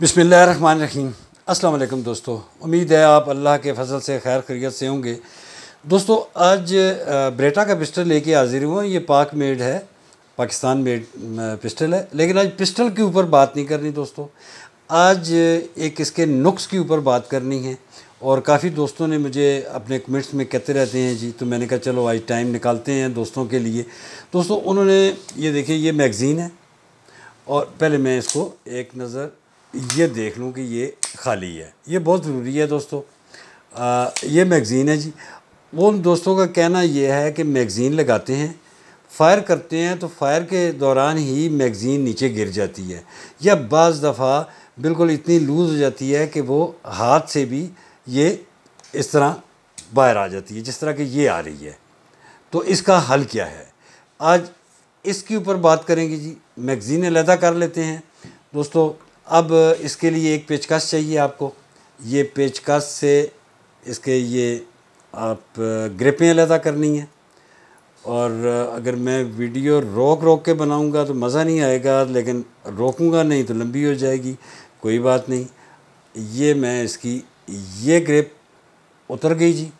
बिसमीम् अल्लाम दोस्तों उम्मीद है आप अल्लाह के फजल से खैर खरीत से होंगे दोस्तों आज ब्रेटा का पिस्टल लेके हाजिर हुआ ये पाक मेड है पाकिस्तान मेड पिस्टल है लेकिन आज पिस्टल के ऊपर बात नहीं करनी दोस्तों आज एक इसके नुक्स के ऊपर बात करनी है और काफ़ी दोस्तों ने मुझे अपने कमेंट्स में कहते रहते हैं जी तो मैंने कहा चलो आज टाइम निकालते हैं दोस्तों के लिए दोस्तों उन्होंने ये देखिए ये मैगज़ीन है और पहले मैं इसको एक नज़र ये देख लूँ कि ये खाली है ये बहुत ज़रूरी है दोस्तों आ, ये मैगज़ीन है जी उन दोस्तों का कहना यह है कि मैगज़ीन लगाते हैं फायर करते हैं तो फायर के दौरान ही मैगज़ीन नीचे गिर जाती है या बज़ दफ़ा बिल्कुल इतनी लूज़ हो जाती है कि वो हाथ से भी ये इस तरह बाहर आ जाती है जिस तरह की ये आ रही है तो इसका हल क्या है आज इसके ऊपर बात करेंगे जी मैगज़ीन अलहदा कर लेते हैं दोस्तों अब इसके लिए एक पेचकश चाहिए आपको ये पेचकश से इसके ये आप ग्रिपें अलहदा करनी है और अगर मैं वीडियो रोक रोक के बनाऊंगा तो मज़ा नहीं आएगा लेकिन रोकूंगा नहीं तो लंबी हो जाएगी कोई बात नहीं ये मैं इसकी ये ग्रिप उतर गई जी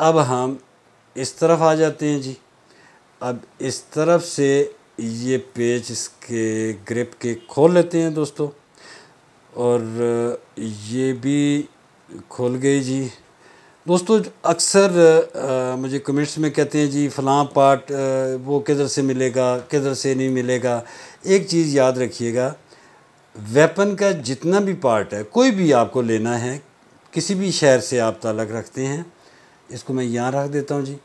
अब हम इस तरफ आ जाते हैं जी अब इस तरफ से ये पेज इसके ग्रिप के खोल लेते हैं दोस्तों और ये भी खुल गई जी दोस्तों अक्सर मुझे कमेंट्स में कहते हैं जी फलां पार्ट वो किधर से मिलेगा किधर से नहीं मिलेगा एक चीज़ याद रखिएगा वेपन का जितना भी पार्ट है कोई भी आपको लेना है किसी भी शहर से आप ताल्लक रखते हैं इसको मैं यहाँ रख देता हूँ जी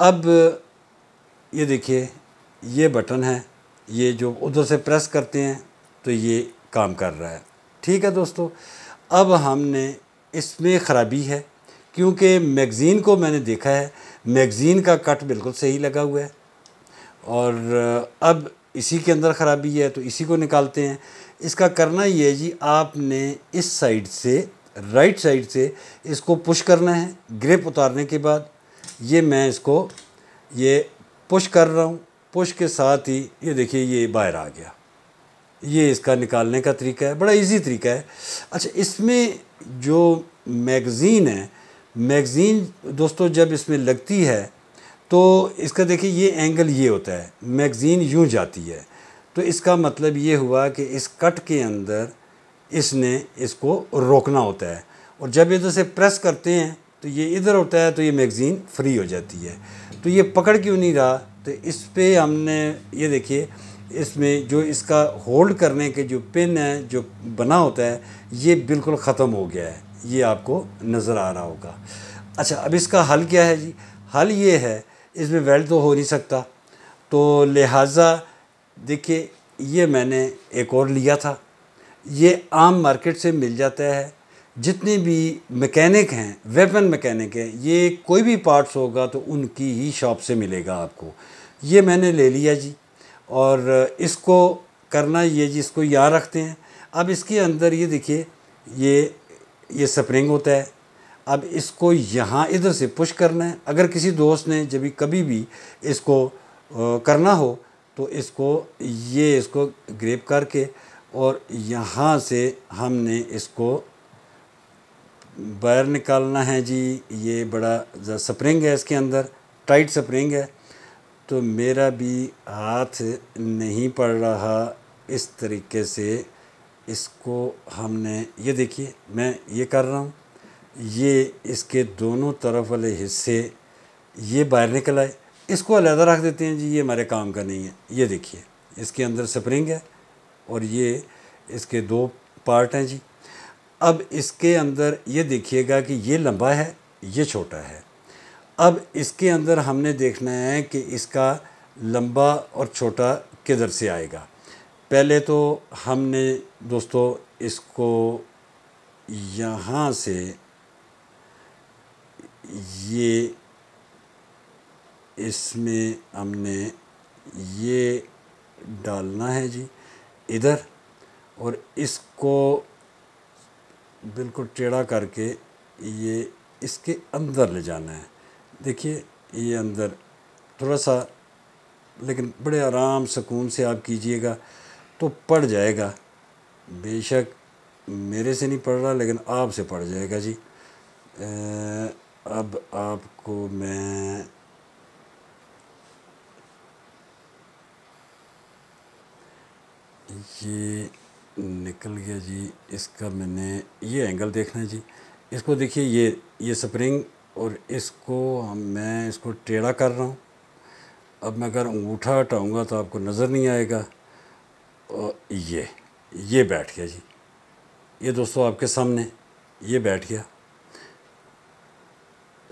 अब ये देखिए ये बटन है ये जो उधर से प्रेस करते हैं तो ये काम कर रहा है ठीक है दोस्तों अब हमने इसमें ख़राबी है क्योंकि मैगज़ीन को मैंने देखा है मैगज़ीन का कट बिल्कुल सही लगा हुआ है और अब इसी के अंदर ख़राबी है तो इसी को निकालते हैं इसका करना ये है जी आपने इस साइड से राइट साइड से इसको पुश करना है ग्रिप उतारने के बाद ये मैं इसको ये पुश कर रहा हूँ पुश के साथ ही ये देखिए ये बाहर आ गया ये इसका निकालने का तरीका है बड़ा इजी तरीका है अच्छा इसमें जो मैगज़ीन है मैगज़ीन दोस्तों जब इसमें लगती है तो इसका देखिए ये एंगल ये होता है मैगज़ीन यूँ जाती है तो इसका मतलब ये हुआ कि इस कट के अंदर इसने इसको रोकना होता है और जब इधर से प्रेस करते हैं तो ये इधर होता है तो ये मैगज़ीन फ्री हो जाती है तो ये पकड़ क्यों नहीं रहा तो इस पर हमने ये देखिए इसमें जो इसका होल्ड करने के जो पिन है जो बना होता है ये बिल्कुल ख़त्म हो गया है ये आपको नज़र आ रहा होगा अच्छा अब इसका हल क्या है जी हल ये है इसमें वेल्ड तो हो नहीं सकता तो लिहाजा देखिए ये मैंने एक और लिया था ये आम मार्केट से मिल जाता है जितने भी मैकेनिक हैं वेपन मैकेनिक हैं ये कोई भी पार्ट्स होगा तो उनकी ही शॉप से मिलेगा आपको ये मैंने ले लिया जी और इसको करना ये जिसको यहाँ रखते हैं अब इसके अंदर ये देखिए ये ये स्प्रिंग होता है अब इसको यहाँ इधर से पुश करना है अगर किसी दोस्त ने जब कभी भी इसको करना हो तो इसको ये इसको ग्रेप करके और यहाँ से हमने इसको बाहर निकालना है जी ये बड़ा स्प्रिंग है इसके अंदर टाइट स्प्रिंग है तो मेरा भी हाथ नहीं पड़ रहा इस तरीके से इसको हमने ये देखिए मैं ये कर रहा हूँ ये इसके दोनों तरफ वाले हिस्से ये बाहर निकल आए इसको अलहदा रख देते हैं जी ये हमारे काम का नहीं है ये देखिए इसके अंदर स्प्रिंग है और ये इसके दो पार्ट हैं जी अब इसके अंदर ये देखिएगा कि ये लंबा है ये छोटा है अब इसके अंदर हमने देखना है कि इसका लंबा और छोटा किधर से आएगा पहले तो हमने दोस्तों इसको यहाँ से ये इसमें हमने ये डालना है जी इधर और इसको बिल्कुल टेढ़ा करके ये इसके अंदर ले जाना है देखिए ये अंदर थोड़ा सा लेकिन बड़े आराम सुकून से आप कीजिएगा तो पड़ जाएगा बेशक मेरे से नहीं पड़ रहा लेकिन आप से पड़ जाएगा जी अब आपको मैं ये निकल गया जी इसका मैंने ये एंगल देखना है जी इसको देखिए ये ये स्प्रिंग और इसको हम मैं इसको टेढ़ा कर रहा हूँ अब मैं अगर अंगूठा हटाऊँगा तो आपको नज़र नहीं आएगा और ये ये बैठ गया जी ये दोस्तों आपके सामने ये बैठ गया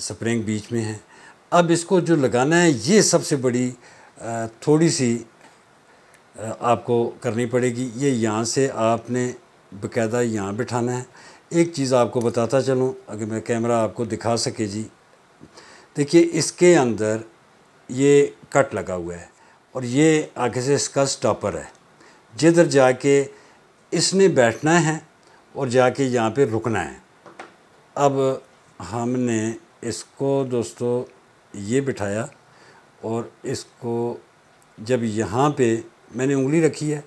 स्प्रिंग बीच में है अब इसको जो लगाना है ये सबसे बड़ी थोड़ी सी आपको करनी पड़ेगी ये यहाँ से आपने बकायदा यहाँ बिठाना है एक चीज़ आपको बताता चलूँ अगर मैं कैमरा आपको दिखा सके जी देखिए इसके अंदर ये कट लगा हुआ है और ये आगे से इसका स्टॉपर है जिधर जाके इसने बैठना है और जाके यहाँ पे रुकना है अब हमने इसको दोस्तों ये बिठाया और इसको जब यहाँ पे मैंने उंगली रखी है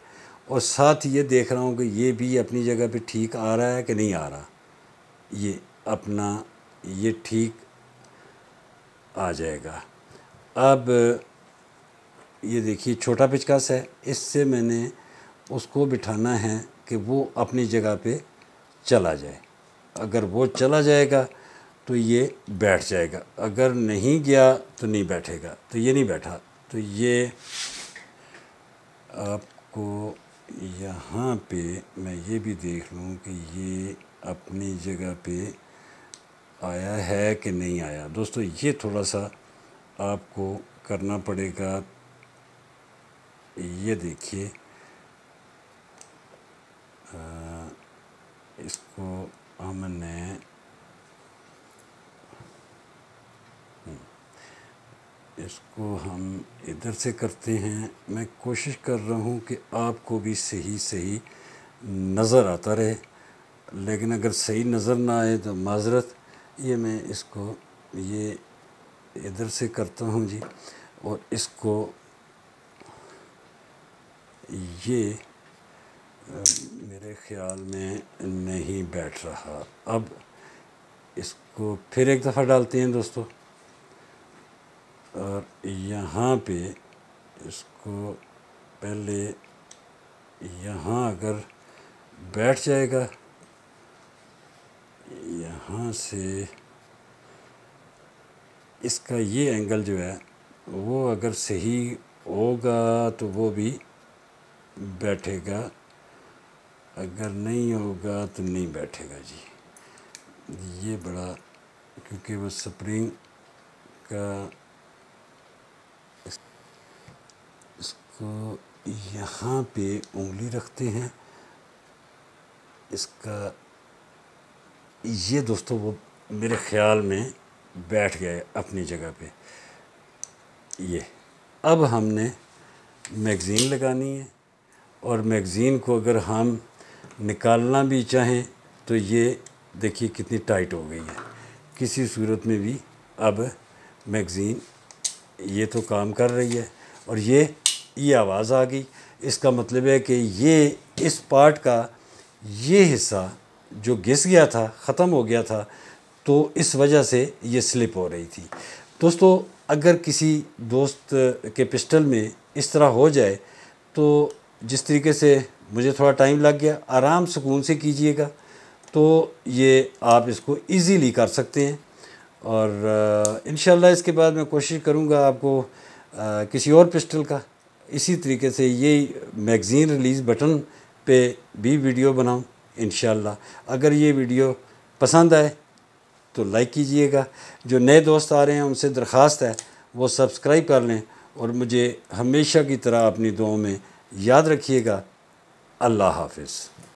और साथ ये देख रहा हूँ कि ये भी अपनी जगह पे ठीक आ रहा है कि नहीं आ रहा ये अपना ये ठीक आ जाएगा अब ये देखिए छोटा पिचकास है इससे मैंने उसको बिठाना है कि वो अपनी जगह पे चला जाए अगर वो चला जाएगा तो ये बैठ जाएगा अगर नहीं गया तो नहीं बैठेगा तो ये नहीं बैठा तो ये आपको यहाँ पे मैं ये भी देख लूँ कि ये अपनी जगह पे आया है कि नहीं आया दोस्तों ये थोड़ा सा आपको करना पड़ेगा ये देखिए इसको इसको हम इधर से करते हैं मैं कोशिश कर रहा हूँ कि आपको भी सही सही नज़र आता रहे लेकिन अगर सही नज़र ना आए तो माजरत ये मैं इसको ये इधर से करता हूँ जी और इसको ये मेरे ख़्याल में नहीं बैठ रहा अब इसको फिर एक दफ़ा डालते हैं दोस्तों और यहाँ पे इसको पहले यहाँ अगर बैठ जाएगा यहाँ से इसका ये एंगल जो है वो अगर सही होगा तो वो भी बैठेगा अगर नहीं होगा तो नहीं बैठेगा जी ये बड़ा क्योंकि वो स्प्रिंग का तो यहाँ पे उंगली रखते हैं इसका ये दोस्तों वो मेरे ख़्याल में बैठ गए अपनी जगह पे ये अब हमने मैगज़ीन लगानी है और मैगज़ीन को अगर हम निकालना भी चाहें तो ये देखिए कितनी टाइट हो गई है किसी सूरत में भी अब मैगज़ीन ये तो काम कर रही है और ये ये आवाज़ आ गई इसका मतलब है कि ये इस पार्ट का ये हिस्सा जो घिस गया था ख़त्म हो गया था तो इस वजह से ये स्लिप हो रही थी दोस्तों अगर किसी दोस्त के पिस्टल में इस तरह हो जाए तो जिस तरीके से मुझे थोड़ा टाइम लग गया आराम सुकून से कीजिएगा तो ये आप इसको इजीली कर सकते हैं और इन इसके बाद मैं कोशिश करूँगा आपको आ, किसी और पिस्टल का इसी तरीके से ये मैगज़ीन रिलीज़ बटन पे भी वीडियो बनाऊँ इन अगर ये वीडियो पसंद आए तो लाइक कीजिएगा जो नए दोस्त आ रहे हैं उनसे दरख्वास्त है वो सब्सक्राइब कर लें और मुझे हमेशा की तरह अपनी दुआ में याद रखिएगा अल्लाह हाफिज़